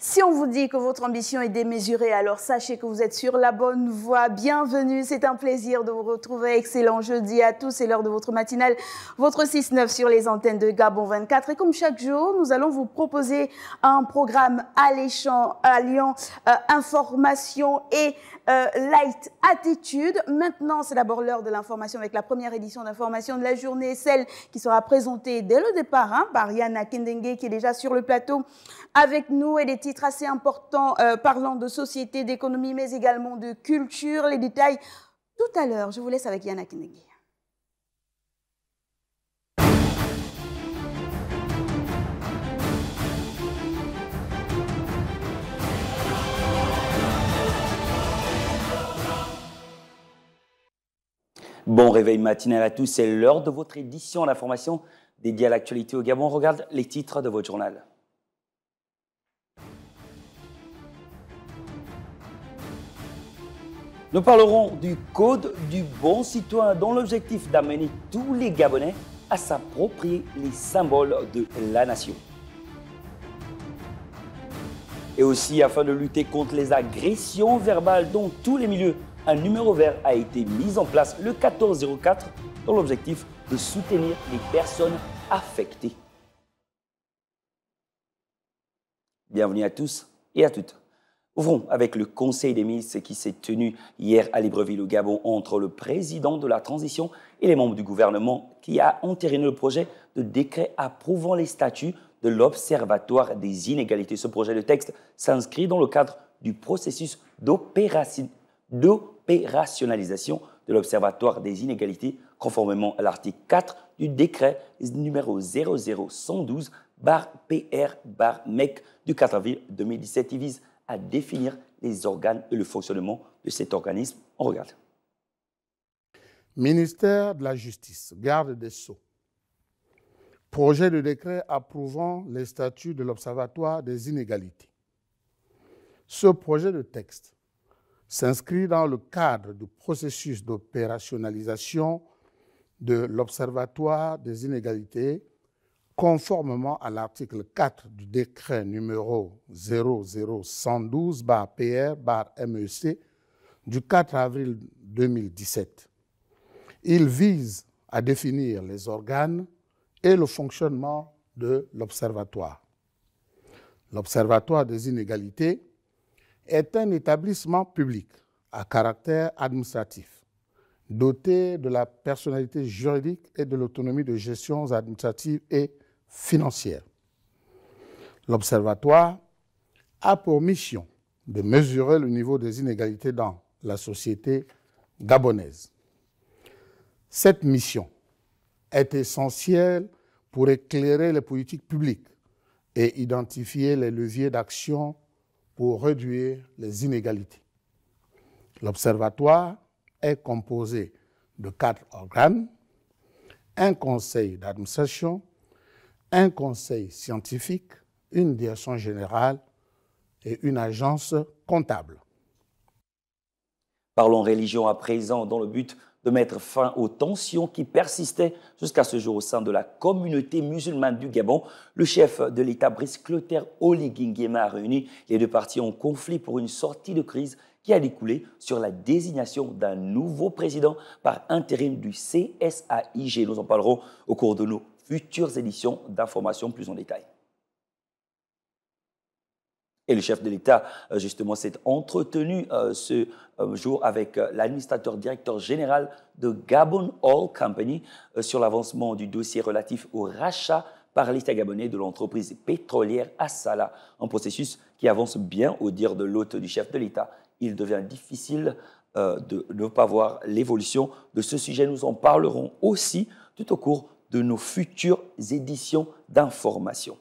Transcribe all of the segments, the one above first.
Si on vous dit que votre ambition est démesurée, alors sachez que vous êtes sur la bonne voie. Bienvenue, c'est un plaisir de vous retrouver. Excellent jeudi à tous, c'est l'heure de votre matinale, votre 6-9 sur les antennes de Gabon 24. Et comme chaque jour, nous allons vous proposer un programme alléchant, alliant euh, information et euh, light attitude. Maintenant, c'est d'abord l'heure de l'information avec la première édition d'information de la journée, celle qui sera présentée dès le départ hein, par Yana Kendengue qui est déjà sur le plateau avec nous et des titres assez importants euh, parlant de société, d'économie, mais également de culture. Les détails tout à l'heure. Je vous laisse avec Yana Kendengue. Bon réveil matinal à tous, c'est l'heure de votre édition d'information dédiée à l'actualité au Gabon. regarde les titres de votre journal. Nous parlerons du Code du bon citoyen dont l'objectif d'amener tous les Gabonais à s'approprier les symboles de la nation. Et aussi afin de lutter contre les agressions verbales dans tous les milieux un numéro vert a été mis en place le 1404 dans l'objectif de soutenir les personnes affectées. Bienvenue à tous et à toutes. Ouvrons avec le Conseil des ministres qui s'est tenu hier à Libreville au Gabon entre le président de la transition et les membres du gouvernement qui a entériné le projet de décret approuvant les statuts de l'Observatoire des inégalités. Ce projet de texte s'inscrit dans le cadre du processus d'opération rationalisation de l'Observatoire des inégalités, conformément à l'article 4 du décret numéro 00112 bar PR bar MEC du 4 avril 2017 qui vise à définir les organes et le fonctionnement de cet organisme. On regarde. Ministère de la Justice, garde des Sceaux. Projet de décret approuvant les statuts de l'Observatoire des inégalités. Ce projet de texte s'inscrit dans le cadre du processus d'opérationnalisation de l'Observatoire des inégalités, conformément à l'article 4 du décret numéro 00112-PR-MEC du 4 avril 2017. Il vise à définir les organes et le fonctionnement de l'Observatoire. L'Observatoire des inégalités est un établissement public à caractère administratif, doté de la personnalité juridique et de l'autonomie de gestion administrative et financière. L'Observatoire a pour mission de mesurer le niveau des inégalités dans la société gabonaise. Cette mission est essentielle pour éclairer les politiques publiques et identifier les leviers d'action pour réduire les inégalités. L'Observatoire est composé de quatre organes, un conseil d'administration, un conseil scientifique, une direction générale et une agence comptable. Parlons religion à présent dans le but de mettre fin aux tensions qui persistaient jusqu'à ce jour au sein de la communauté musulmane du Gabon. Le chef de l'État, Brice Clotaire Oligingema, a réuni les deux parties en conflit pour une sortie de crise qui a découlé sur la désignation d'un nouveau président par intérim du CSAIG. Nous en parlerons au cours de nos futures éditions d'informations plus en détail. Et le chef de l'État, euh, justement, s'est entretenu euh, ce euh, jour avec l'administrateur directeur général de Gabon Oil Company sur l'avancement du dossier relatif au rachat par l'État gabonais de l'entreprise pétrolière Assala, un processus qui avance bien au dire de l'hôte du chef de l'État. Il devient difficile de ne pas voir l'évolution de ce sujet. Nous en parlerons aussi tout au cours de nos futures éditions d'information.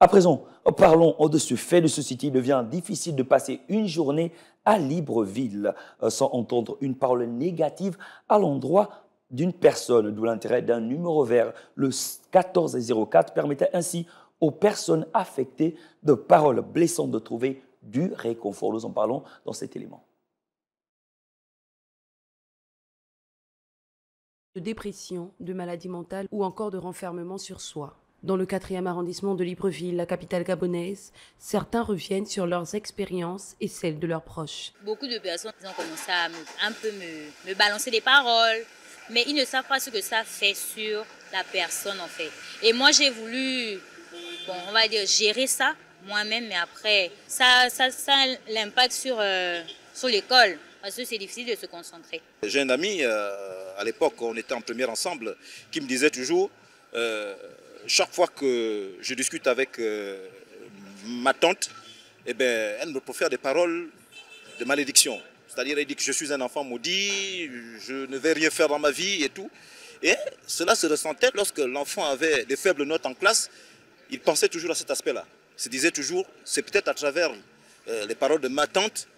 À présent, parlons de ce fait de société. Il devient difficile de passer une journée à Libreville euh, sans entendre une parole négative à l'endroit d'une personne, d'où l'intérêt d'un numéro vert. Le 1404 permettait ainsi aux personnes affectées de paroles blessantes de trouver du réconfort. Nous en parlons dans cet élément. de dépression, de maladie mentale ou encore de renfermement sur soi. Dans le quatrième arrondissement de Libreville, la capitale gabonaise, certains reviennent sur leurs expériences et celles de leurs proches. Beaucoup de personnes ont commencé à me, un peu me, balancer des paroles, mais ils ne savent pas ce que ça fait sur la personne en fait. Et moi j'ai voulu, bon, on va dire, gérer ça moi-même, mais après, ça, ça, ça a l'impact sur, euh, sur l'école, parce que c'est difficile de se concentrer. J'ai un ami, euh, à l'époque, on était en première ensemble, qui me disait toujours, euh, chaque fois que je discute avec euh, ma tante, eh ben, elle me profère des paroles de malédiction. C'est-à-dire, elle dit que je suis un enfant maudit, je ne vais rien faire dans ma vie et tout. Et cela se ressentait lorsque l'enfant avait des faibles notes en classe, il pensait toujours à cet aspect-là. Il se disait toujours, c'est peut-être à travers euh, les paroles de ma tante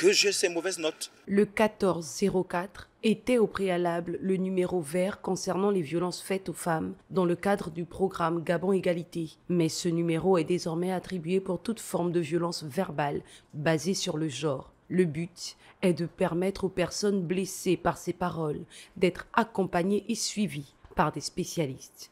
que j'ai ces mauvaises notes. Le 1404 était au préalable le numéro vert concernant les violences faites aux femmes dans le cadre du programme Gabon Égalité, mais ce numéro est désormais attribué pour toute forme de violence verbale basée sur le genre. Le but est de permettre aux personnes blessées par ces paroles d'être accompagnées et suivies par des spécialistes.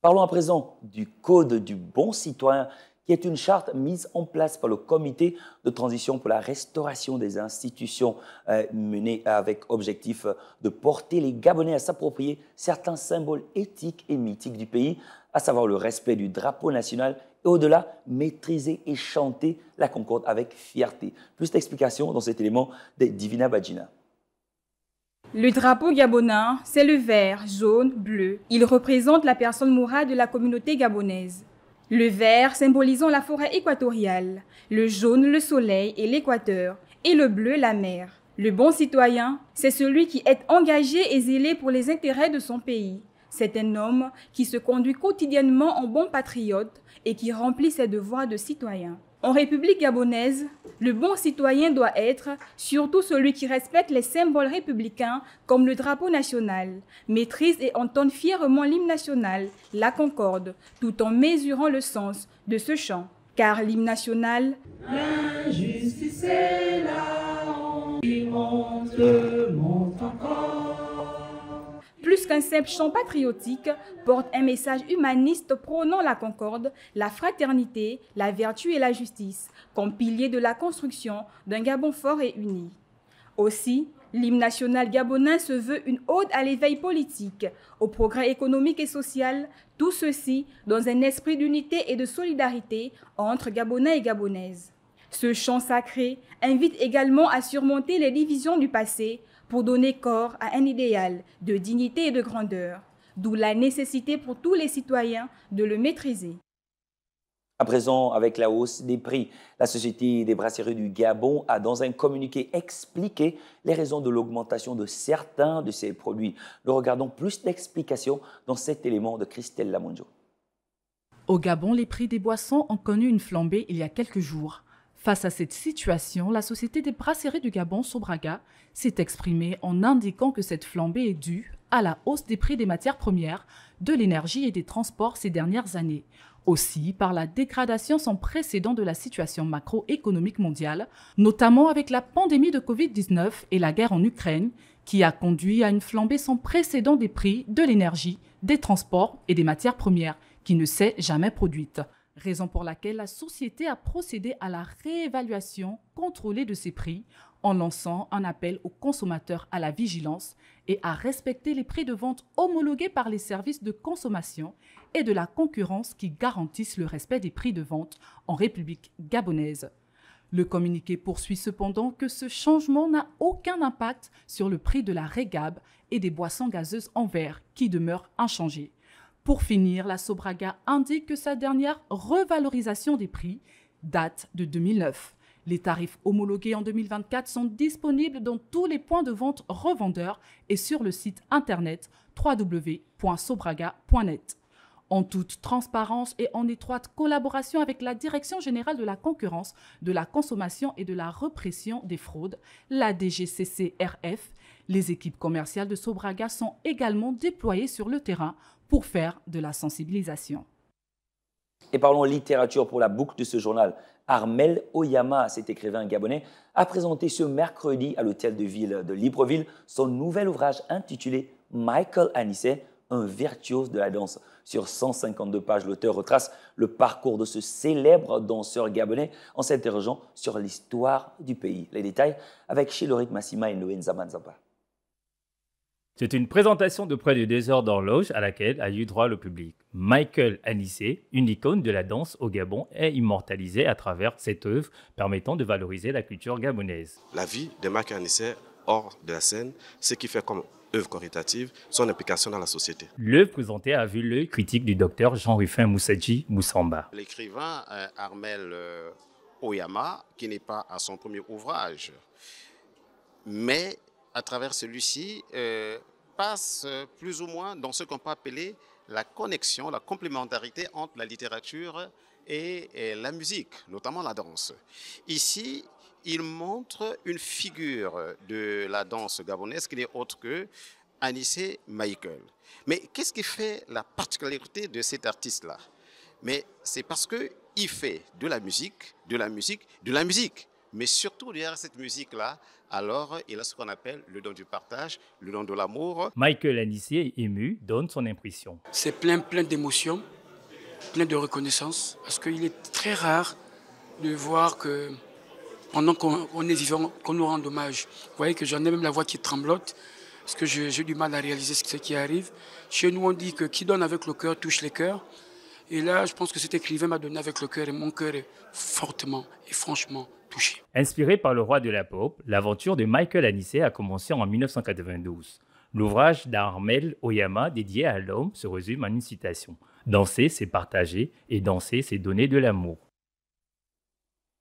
Parlons à présent du Code du bon citoyen qui est une charte mise en place par le comité de transition pour la restauration des institutions euh, menée avec objectif euh, de porter les Gabonais à s'approprier certains symboles éthiques et mythiques du pays, à savoir le respect du drapeau national et au-delà, maîtriser et chanter la concorde avec fierté. Plus d'explications dans cet élément de Divina Badjina. Le drapeau gabonais, c'est le vert, jaune, bleu. Il représente la personne morale de la communauté gabonaise. Le vert symbolisant la forêt équatoriale, le jaune le soleil et l'équateur, et le bleu la mer. Le bon citoyen, c'est celui qui est engagé et zélé pour les intérêts de son pays. C'est un homme qui se conduit quotidiennement en bon patriote, et qui remplit ses devoirs de citoyen. En République gabonaise, le bon citoyen doit être surtout celui qui respecte les symboles républicains comme le drapeau national, maîtrise et entonne fièrement l'hymne national, la concorde, tout en mesurant le sens de ce chant. Car l'hymne national L'injustice est là, monte, monte encore. Plus qu'un simple chant patriotique, porte un message humaniste prônant la concorde, la fraternité, la vertu et la justice, comme pilier de la construction d'un Gabon fort et uni. Aussi, l'hymne national gabonais se veut une ode à l'éveil politique, au progrès économique et social, tout ceci dans un esprit d'unité et de solidarité entre Gabonais et Gabonaises. Ce chant sacré invite également à surmonter les divisions du passé pour donner corps à un idéal de dignité et de grandeur, d'où la nécessité pour tous les citoyens de le maîtriser. À présent, avec la hausse des prix, la Société des brasseries du Gabon a, dans un communiqué, expliqué les raisons de l'augmentation de certains de ses produits. Nous regardons plus d'explications dans cet élément de Christelle Lamonjo. Au Gabon, les prix des boissons ont connu une flambée il y a quelques jours. Face à cette situation, la Société des brasseries du Gabon, Sobraga, s'est exprimée en indiquant que cette flambée est due à la hausse des prix des matières premières, de l'énergie et des transports ces dernières années, aussi par la dégradation sans précédent de la situation macroéconomique mondiale, notamment avec la pandémie de Covid-19 et la guerre en Ukraine, qui a conduit à une flambée sans précédent des prix de l'énergie, des transports et des matières premières, qui ne s'est jamais produite raison pour laquelle la société a procédé à la réévaluation contrôlée de ses prix en lançant un appel aux consommateurs à la vigilance et à respecter les prix de vente homologués par les services de consommation et de la concurrence qui garantissent le respect des prix de vente en République gabonaise. Le communiqué poursuit cependant que ce changement n'a aucun impact sur le prix de la régab et des boissons gazeuses en verre qui demeurent inchangés. Pour finir, la Sobraga indique que sa dernière revalorisation des prix date de 2009. Les tarifs homologués en 2024 sont disponibles dans tous les points de vente revendeurs et sur le site internet www.sobraga.net. En toute transparence et en étroite collaboration avec la Direction générale de la concurrence, de la consommation et de la repression des fraudes, la DGCCRF, les équipes commerciales de Sobraga sont également déployées sur le terrain pour faire de la sensibilisation. Et parlons littérature pour la boucle de ce journal. Armel Oyama, cet écrivain gabonais, a présenté ce mercredi à l'hôtel de ville de Libreville son nouvel ouvrage intitulé Michael Anisset, un virtuose de la danse. Sur 152 pages, l'auteur retrace le parcours de ce célèbre danseur gabonais en s'interrogeant sur l'histoire du pays. Les détails avec Chiloric Massima et Noé Nzamanzapa. C'est une présentation de près de deux heures d'horloge à laquelle a eu droit le public. Michael Anissé, une icône de la danse au Gabon, est immortalisé à travers cette œuvre permettant de valoriser la culture gabonaise. La vie de Michael Anissé hors de la scène, ce qui fait comme œuvre caritative son implication dans la société. L'œuvre présentée a vu le critique du docteur Jean-Ruffin Moussadji Moussamba. L'écrivain euh, Armel euh, Oyama, qui n'est pas à son premier ouvrage, mais à travers celui-ci, euh, passe euh, plus ou moins dans ce qu'on peut appeler la connexion, la complémentarité entre la littérature et, la musique, notamment la danse. Ici, il montre une figure de la danse gabonaise qui n'est autre que Anissé Michael. Mais qu'est-ce qui fait la particularité de cet artiste-là Mais c'est parce qu'il fait de la musique, de la musique, de la musique. Mais surtout, derrière cette musique-là, alors il a ce qu'on appelle le don du partage, le don de l'amour. Michael Anissier, ému, donne son impression. C'est plein, plein d'émotions, plein de reconnaissance, parce qu'il est très rare de voir que pendant qu'on est vivant, qu'on nous rend hommage. Vous voyez que j'en ai même la voix qui tremblote, parce que j'ai du mal à réaliser ce qui arrive. Chez nous, on dit que qui donne avec le cœur touche les cœurs. Et là, je pense que cet écrivain m'a donné avec le cœur et mon cœur est fortement et franchement. Inspiré par Le Roi de la Pop, l'aventure de Michael Anisset a commencé en 1992. L'ouvrage d'Armel Oyama dédié à l'homme se résume en une citation. Danser, c'est partager, et danser, c'est donner de l'amour.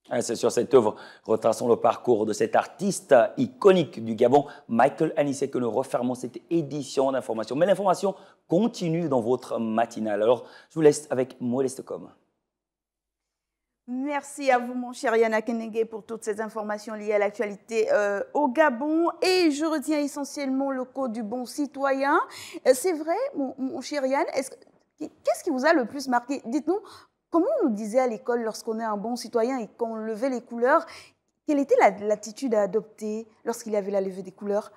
Ah, c'est sur cette œuvre, retraçons le parcours de cet artiste iconique du Gabon, Michael Anisset, que nous refermons cette édition d'information. Mais l'information continue dans votre matinale. Alors, je vous laisse avec Modeste Merci à vous, mon cher Yana Kenenge, pour toutes ces informations liées à l'actualité euh, au Gabon. Et je retiens essentiellement le code du bon citoyen. Euh, c'est vrai, mon, cher Yann, qu'est-ce qui vous a le plus marqué Dites-nous, comment on nous disait à l'école lorsqu'on est un bon citoyen et qu'on levait les couleurs Quelle était l'attitude à adopter lorsqu'il y avait la levée des couleurs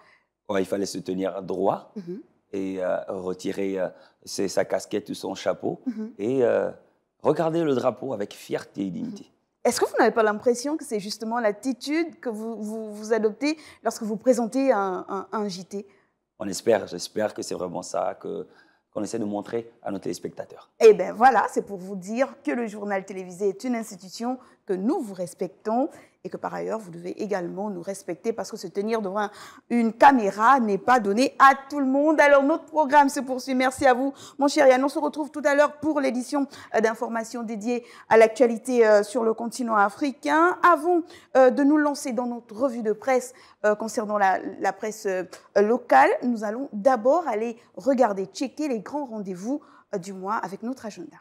oh, Il fallait se tenir droit mm-hmm. et euh, retirer sa casquette ou son chapeau. Mm-hmm. Et Regardez le drapeau avec fierté et dignité. Mhm. Est-ce que vous n'avez pas l'impression que c'est justement l'attitude que vous, vous, adoptez lorsque vous présentez un, JT On espère, j'espère que c'est vraiment ça que qu'on essaie de montrer à nos téléspectateurs. Eh bien voilà, c'est pour vous dire que le journal télévisé est une institution que nous vous respectons et que par ailleurs, vous devez également nous respecter parce que se tenir devant une caméra n'est pas donné à tout le monde. Alors, notre programme se poursuit. Merci à vous, mon cher Yann. On se retrouve tout à l'heure pour l'édition euh, d'informations dédiées à l'actualité euh, sur le continent africain. Avant euh, de nous lancer dans notre revue de presse concernant la presse locale, nous allons d'abord aller regarder, checker les grands rendez-vous du mois avec notre agenda.